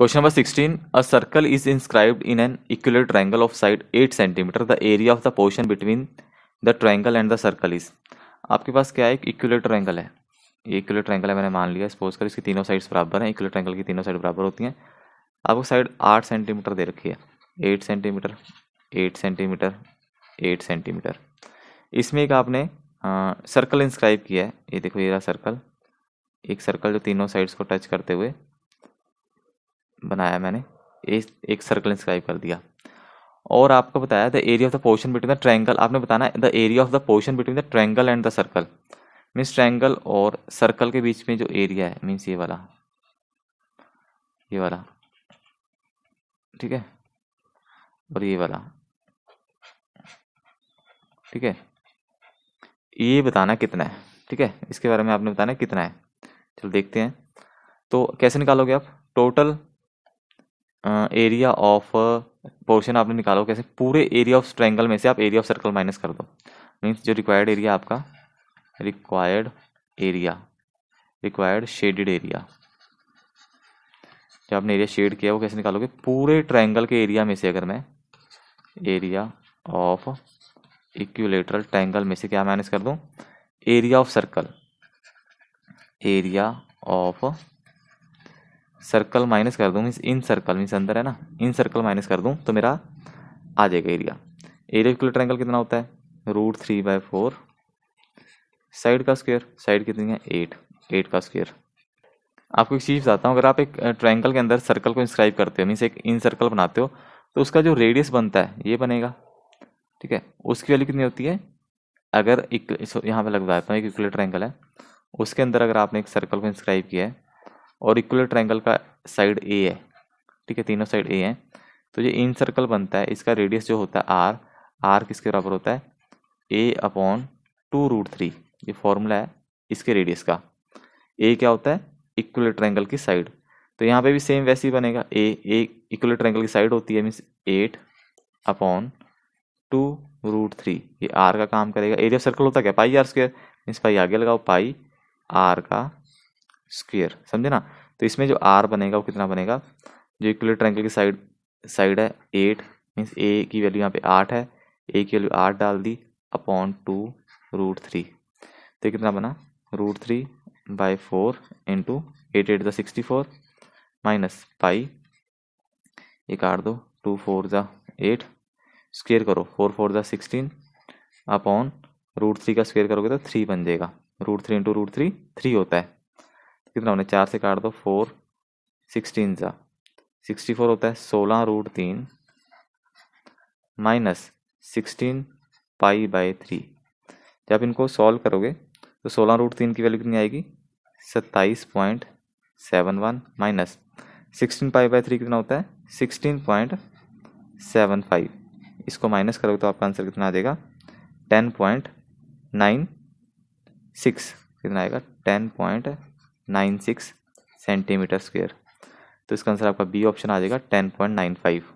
Question number 16. A circle is inscribed in an equilateral triangle of side 8 centimetre the area of the portion between the triangle and the circle is आपके पास क्या है एक इक्वलेट triangle है ये इक्वलेट triangle है मैंने मान लिया सपोज कर इसकी तीनों साइड्स बराबर हैं इक्वलेट ट्रायंगल की तीनों साइड बराबर होती हैं आपको साइड आठ सेंटीमीटर दे रखी है eight centimetre eight centimetre eight centimetre इसमें एक आपने आ, सर्कल इंस्क्राइब किया है ये देखो ये रहा सर्कल एक सर्कल जो तीनों साइड्स को टच करते हुए बनाया मैंने एक एक सर्कल इंस्क्राइब कर दिया और आपको बताया the area of the portion between the triangle आपने बताना the area of the portion between the triangle and the circle means triangle और सर्कल के बीच में जो एरिया है मीन्स ये वाला ये वाला ठीक है और ये वाला ठीक है ये बताना कितना है ठीक है इसके बारे में आपने बताना कितना है चलो देखते हैं तो कैसे निकालोगे आप टोटल एरिया ऑफ पोर्शन आपने निकालो कैसे पूरे एरिया ऑफ स्ट्रेंगल में से आप एरिया ऑफ सर्कल माइनस कर दो मीन्स जो रिक्वायर्ड एरिया आपका required area required shaded area जो आपने एरिया शेड किया वो कैसे निकालोगे पूरे ट्रैंगल के एरिया में से अगर मैं एरिया ऑफ इक्यूलेटरल ट्रैंगल में से क्या माइनस कर दूँ area of circle area of circle minus कर दूँ मीन्स इन सर्कल मीन्स अंदर है ना इन सर्कल माइनस कर दूँ तो मेरा आ जाएगा एरिया एरिया क्लोटर एंगल कितना होता है root three by four side का स्क्वेयर साइड कितनी है एट एट का स्क्वेयर आपको एक चीज़ बताता हूँ अगर आप एक ट्रायंगल के अंदर सर्कल को इंस्क्राइब करते हो मीन्स एक इन सर्कल बनाते हो तो उसका जो रेडियस बनता है ये बनेगा ठीक है उसकी वैल्यू कितनी होती है अगर एक यहाँ पे लग जाता हूँ एक इक्वल एंगल है उसके अंदर अगर आपने एक सर्कल को इंस्क्राइब किया है और इक्वल ट्राइंगल का साइड ए है ठीक है तीनों साइड ए है तो ये इन सर्कल बनता है इसका रेडियस जो होता है आर आर किसके बराबर होता है A upon two root three ये फॉर्मूला है इसके रेडियस का ए क्या होता है इक्वल ट्राइंगल की साइड तो यहाँ पे भी सेम वैसे ही बनेगा ए ए इक्वल ट्राइंगल की साइड होती है means eight upon two root three ये आर का काम करेगा एरिया सर्कल होता क्या pi R square means pi आगे लगाओ पाई आर का स्क्वेयर समझे ना तो इसमें जो आर बनेगा वो कितना बनेगा जो इक्वल ट्रैंगल की साइड साइड है एट मीन्स ए की वैल्यू यहाँ पे आठ है ए की वैल्यू आठ डाल दी अपॉन टू रूट थ्री तो कितना बना root three by four into eight eight sixty four minus pi ये काट दो टू फोर ज़ा एट स्क्वेयर करो फोर फोर ज़ा सिक्सटीन अपॉन रूट थ्री का स्क्वेयर करोगे तो थ्री बन जाएगा root three into root three three होता है कितना होने चार से काट दो फोर सिक्सटीन सा सिक्सटी फोर होता है सोलह रूट तीन minus sixteen pi by three जब इनको सॉल्व करोगे तो सोलह रूट तीन की वैल्यू कितनी आएगी सत्ताईस point seven one minus sixteen pi by three कितना होता है सिक्सटीन पॉइंट सेवन फाइव इसको माइनस करोगे तो आपका आंसर कितना आ जाएगा टेन पॉइंट नाइन सिक्स कितना आएगा ten point nine six centimetre square तो इसका आंसर आपका बी ऑप्शन आ जाएगा टेन पॉइंट नाइन फाइव